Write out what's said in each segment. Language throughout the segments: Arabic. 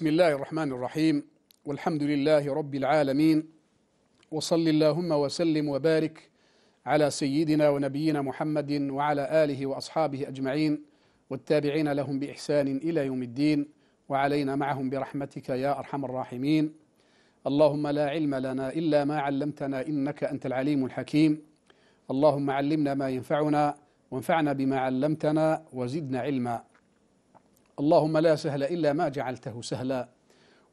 بسم الله الرحمن الرحيم والحمد لله رب العالمين وصل اللهم وسلم وبارك على سيدنا ونبينا محمد وعلى اله واصحابه اجمعين والتابعين لهم باحسان الى يوم الدين وعلينا معهم برحمتك يا ارحم الراحمين اللهم لا علم لنا الا ما علمتنا انك انت العليم الحكيم اللهم علمنا ما ينفعنا وانفعنا بما علمتنا وزدنا علما اللهم لا سهل الا ما جعلته سهلا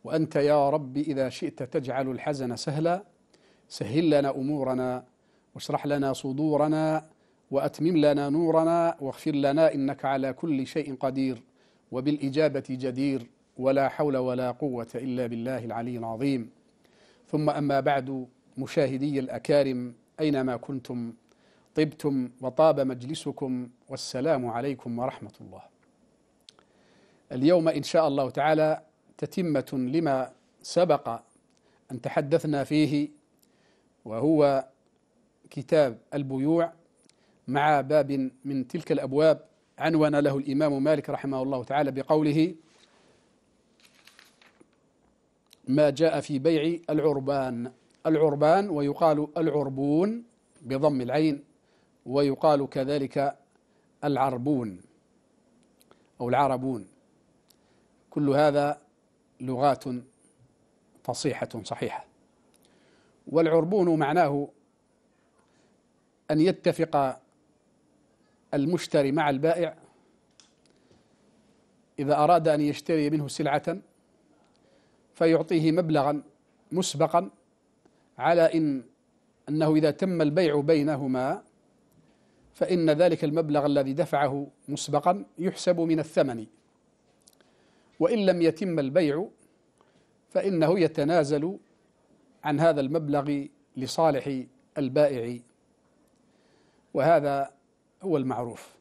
وانت يا رب اذا شئت تجعل الحزن سهلا سهل لنا امورنا واشرح لنا صدورنا واتمم لنا نورنا واغفر لنا انك على كل شيء قدير وبالاجابه جدير ولا حول ولا قوه الا بالله العلي العظيم ثم اما بعد مشاهدي الاكارم اينما كنتم طبتم وطاب مجلسكم والسلام عليكم ورحمه الله اليوم إن شاء الله تعالى تتمة لما سبق أن تحدثنا فيه وهو كتاب البيوع مع باب من تلك الأبواب عنون له الإمام مالك رحمه الله تعالى بقوله ما جاء في بيع العربان العربان ويقال العربون بضم العين ويقال كذلك العربون أو العربون كل هذا لغات فصيحة صحيحة والعربون معناه أن يتفق المشتري مع البائع إذا أراد أن يشتري منه سلعة فيعطيه مبلغا مسبقا على إن أنه إذا تم البيع بينهما فإن ذلك المبلغ الذي دفعه مسبقا يحسب من الثمن وإن لم يتم البيع فإنه يتنازل عن هذا المبلغ لصالح البائع وهذا هو المعروف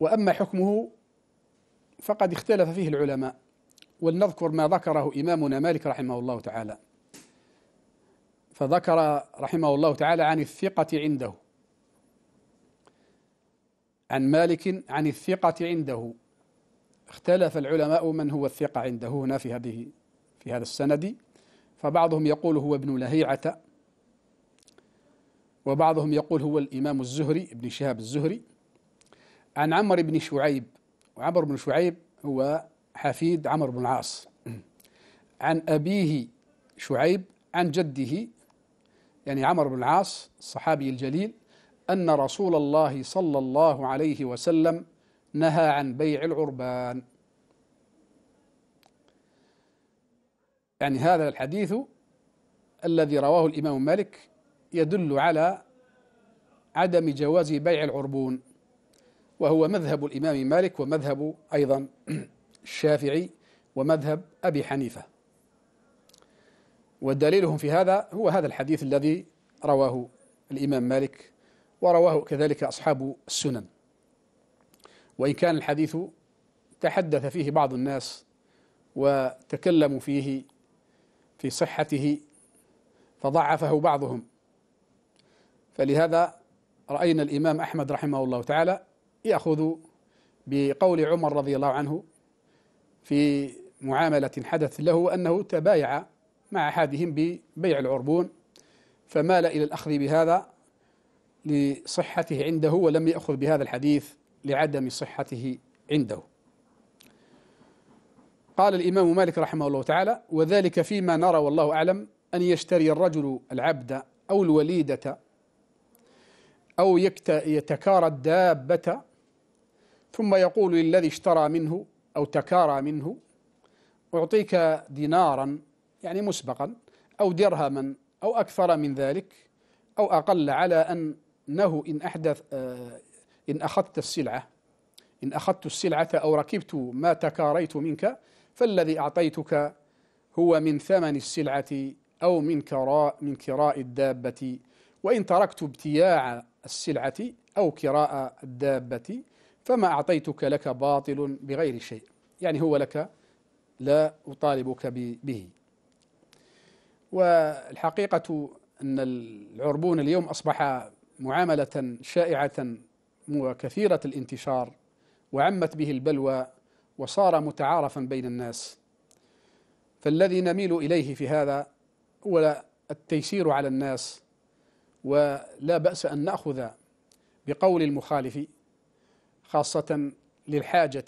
وأما حكمه فقد اختلف فيه العلماء ولنذكر ما ذكره إمامنا مالك رحمه الله تعالى فذكر رحمه الله تعالى عن الثقة عنده عن مالك عن الثقة عنده اختلف العلماء من هو الثقة عنده هنا في هذه في هذا السند فبعضهم يقول هو ابن لهيعة وبعضهم يقول هو الإمام الزهري ابن شهاب الزهري عن عمر بن شعيب وعمر بن شعيب هو حفيد عمرو بن العاص عن أبيه شعيب عن جده يعني عمرو بن العاص الصحابي الجليل أن رسول الله صلى الله عليه وسلم نهى عن بيع العربان يعني هذا الحديث الذي رواه الإمام مالك يدل على عدم جواز بيع العربون وهو مذهب الإمام مالك ومذهب أيضا الشافعي ومذهب أبي حنيفة ودليلهم في هذا هو هذا الحديث الذي رواه الإمام مالك ورواه كذلك أصحاب السنن وإن كان الحديث تحدث فيه بعض الناس وتكلموا فيه في صحته فضعفه بعضهم فلهذا رأينا الإمام أحمد رحمه الله تعالى يأخذ بقول عمر رضي الله عنه في معاملة حدث له أنه تبايع مع أحدهم ببيع العربون فمال إلى الأخذ بهذا لصحته عنده ولم يأخذ بهذا الحديث لعدم صحته عنده قال الإمام مالك رحمه الله تعالى وذلك فيما نرى والله أعلم أن يشتري الرجل العبد أو الوليدة أو يتكارى الدابة ثم يقول للذي اشترى منه أو تكارى منه أعطيك دينارا يعني مسبقا أو درهما أو أكثر من ذلك أو أقل على أنه إن أحدث آه، إن أخذت السلعة إن أخذت السلعة أو ركبت ما تكاريت منك فالذي أعطيتك هو من ثمن السلعة أو من كراء من كراء الدابة وإن تركت ابتياع السلعة أو كراء الدابة فما أعطيتك لك باطل بغير شيء يعني هو لك لا أطالبك به والحقيقة أن العربون اليوم أصبح معاملة شائعة وكثيرة الانتشار وعمت به البلوى وصار متعارفا بين الناس فالذي نميل إليه في هذا هو التيسير على الناس ولا بأس أن نأخذ بقول المخالف خاصة للحاجة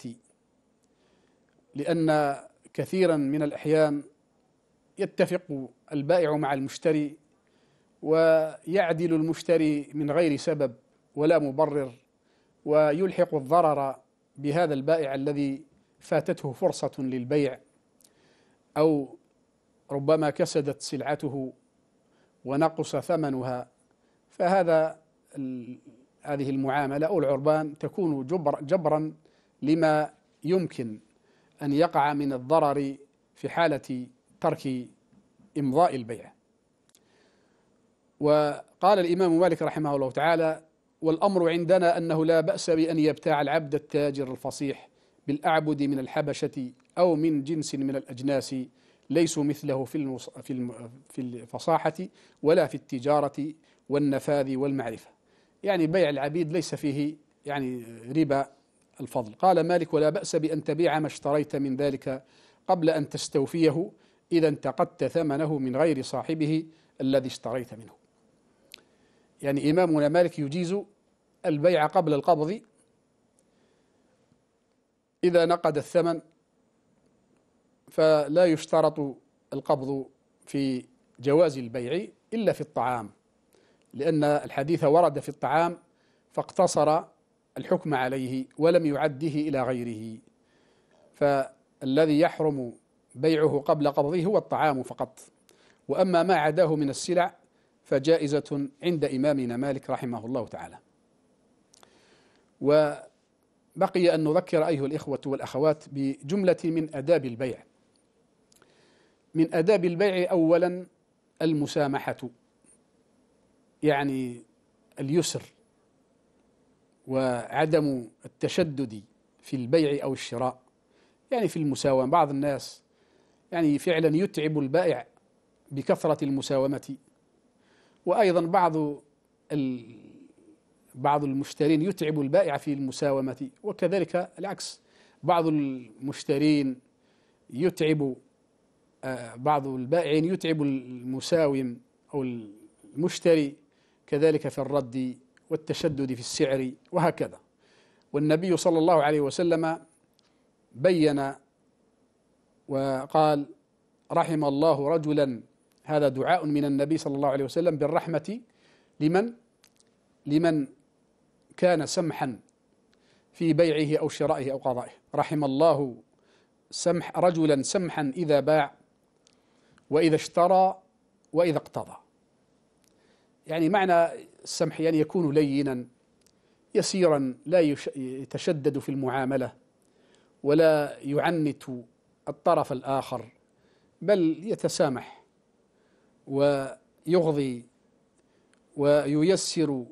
لأن كثيرا من الأحيان يتفق البائع مع المشتري ويعدل المشتري من غير سبب ولا مبرر ويلحق الضرر بهذا البائع الذي فاتته فرصة للبيع أو ربما كسدت سلعته ونقص ثمنها فهذا هذه المعاملة أو العربان تكون جبر جبرا لما يمكن أن يقع من الضرر في حالة ترك إمضاء البيع وقال الإمام مالك رحمه الله تعالى والأمر عندنا أنه لا بأس بأن يبتاع العبد التاجر الفصيح بالأعبد من الحبشة أو من جنس من الأجناس ليسوا مثله في في الفصاحة ولا في التجارة والنفاذ والمعرفة يعني بيع العبيد ليس فيه يعني ربا الفضل قال مالك ولا بأس بأن تبيع ما اشتريت من ذلك قبل أن تستوفيه إذا انتقدت ثمنه من غير صاحبه الذي اشتريت منه يعني إمامنا مالك يجيز البيع قبل القبض إذا نقد الثمن فلا يشترط القبض في جواز البيع إلا في الطعام لأن الحديث ورد في الطعام فاقتصر الحكم عليه ولم يعده إلى غيره فالذي يحرم بيعه قبل قبضه هو الطعام فقط وأما ما عداه من السلع فجائزة عند إمامنا مالك رحمه الله تعالى وبقي أن نذكر أيها الإخوة والأخوات بجملة من أداب البيع من أداب البيع أولا المسامحة يعني اليسر وعدم التشدد في البيع أو الشراء يعني في المساومة بعض الناس يعني فعلا يتعب البائع بكثرة المساومة وأيضا بعض بعض المشترين يتعب البائع في المساومة وكذلك العكس بعض المشترين يتعب آه، بعض البائعين يتعب المساوم أو المشتري كذلك في الرد والتشدد في السعر وهكذا والنبي صلى الله عليه وسلم بين وقال رحم الله رجلا هذا دعاء من النبي صلى الله عليه وسلم بالرحمة لمن لمن كان سمحا في بيعه أو شرائه أو قضائه رحم الله سمح رجلا سمحا إذا باع وإذا اشترى وإذا اقتضى يعني معنى السمح يعني يكون لينا يسيرا لا يتشدد في المعاملة ولا يعنت الطرف الآخر بل يتسامح ويغضي وييسر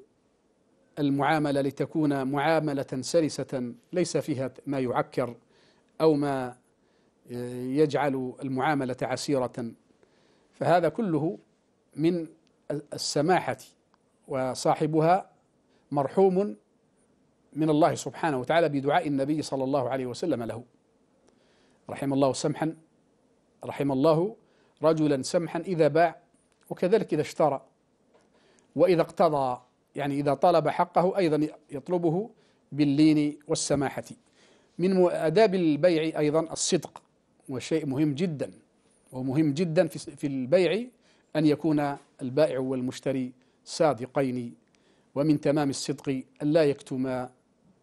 المعاملة لتكون معاملة سلسة ليس فيها ما يعكر أو ما يجعل المعاملة عسيرة فهذا كله من السماحة وصاحبها مرحوم من الله سبحانه وتعالى بدعاء النبي صلى الله عليه وسلم له رحم الله سمحا رحم الله رجلا سمحا إذا باع وكذلك إذا اشترى وإذا اقتضى يعني إذا طلب حقه أيضا يطلبه باللين والسماحة من آداب البيع أيضا الصدق وشيء مهم جدا ومهم جدا في البيع أن يكون البائع والمشتري صادقين ومن تمام الصدق ألا يكتما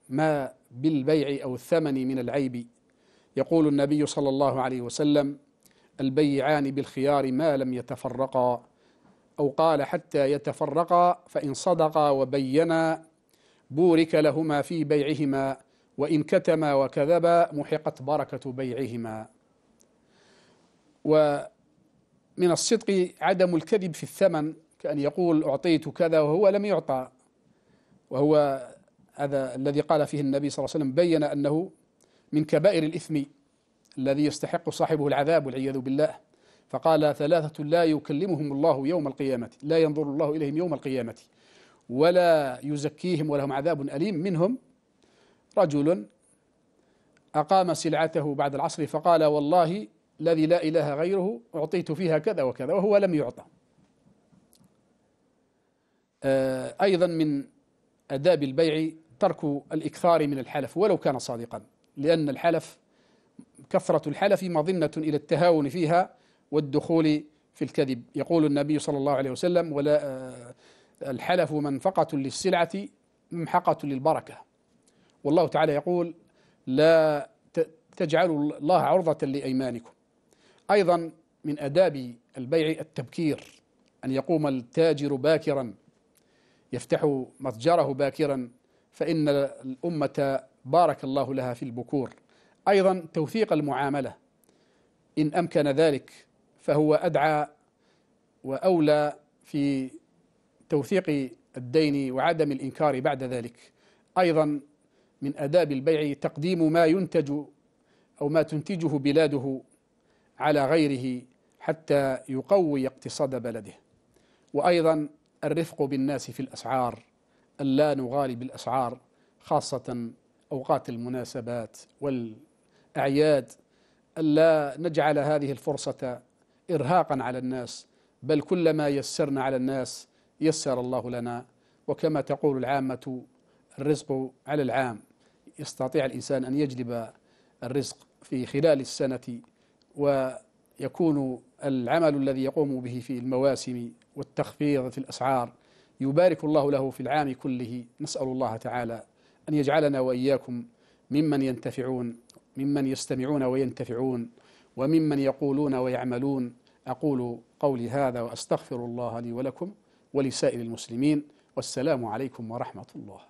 ما بالبيع أو الثمن من العيب يقول النبي صلى الله عليه وسلم البيعان بالخيار ما لم يتفرقا أو قال حتى يتفرقا فإن صدقا وبينا بورك لهما في بيعهما وإن كتما وكذبا محقت بركة بيعهما ومن الصدق عدم الكذب في الثمن كأن يقول أعطيت كذا وهو لم يعطى وهو هذا الذي قال فيه النبي صلى الله عليه وسلم بين أنه من كبائر الإثم الذي يستحق صاحبه العذاب والعياذ بالله فقال ثلاثة لا يكلمهم الله يوم القيامة لا ينظر الله إليهم يوم القيامة ولا يزكيهم ولهم عذاب أليم منهم رجل أقام سلعته بعد العصر فقال والله الذي لا إله غيره أعطيت فيها كذا وكذا وهو لم يعطى آه، أيضا من أداب البيع ترك الإكثار من الحلف ولو كان صادقا لأن الحلف كثرة الحلف مظنة إلى التهاون فيها والدخول في الكذب يقول النبي صلى الله عليه وسلم ولا آه، الحلف منفقة للسلعة ممحقة للبركة والله تعالى يقول لا تجعلوا الله عرضة لأيمانكم أيضا من أداب البيع التبكير أن يقوم التاجر باكرا يفتح متجره باكرا فإن الأمة بارك الله لها في البكور أيضا توثيق المعاملة إن أمكن ذلك فهو أدعى وأولى في توثيق الدين وعدم الإنكار بعد ذلك أيضا من أداب البيع تقديم ما ينتج أو ما تنتجه بلاده على غيره حتى يقوي اقتصاد بلده وأيضا الرفق بالناس في الأسعار ألا نغالي بالأسعار خاصة أوقات المناسبات والأعياد ألا نجعل هذه الفرصة إرهاقا على الناس بل كلما يسرنا على الناس يسر الله لنا وكما تقول العامة الرزق على العام يستطيع الإنسان أن يجلب الرزق في خلال السنة ويكون العمل الذي يقوم به في المواسم والتخفيض في الأسعار يبارك الله له في العام كله نسأل الله تعالى أن يجعلنا وإياكم ممن ينتفعون ممن يستمعون وينتفعون وممن يقولون ويعملون أقول قولي هذا وأستغفر الله لي ولكم ولسائر المسلمين والسلام عليكم ورحمة الله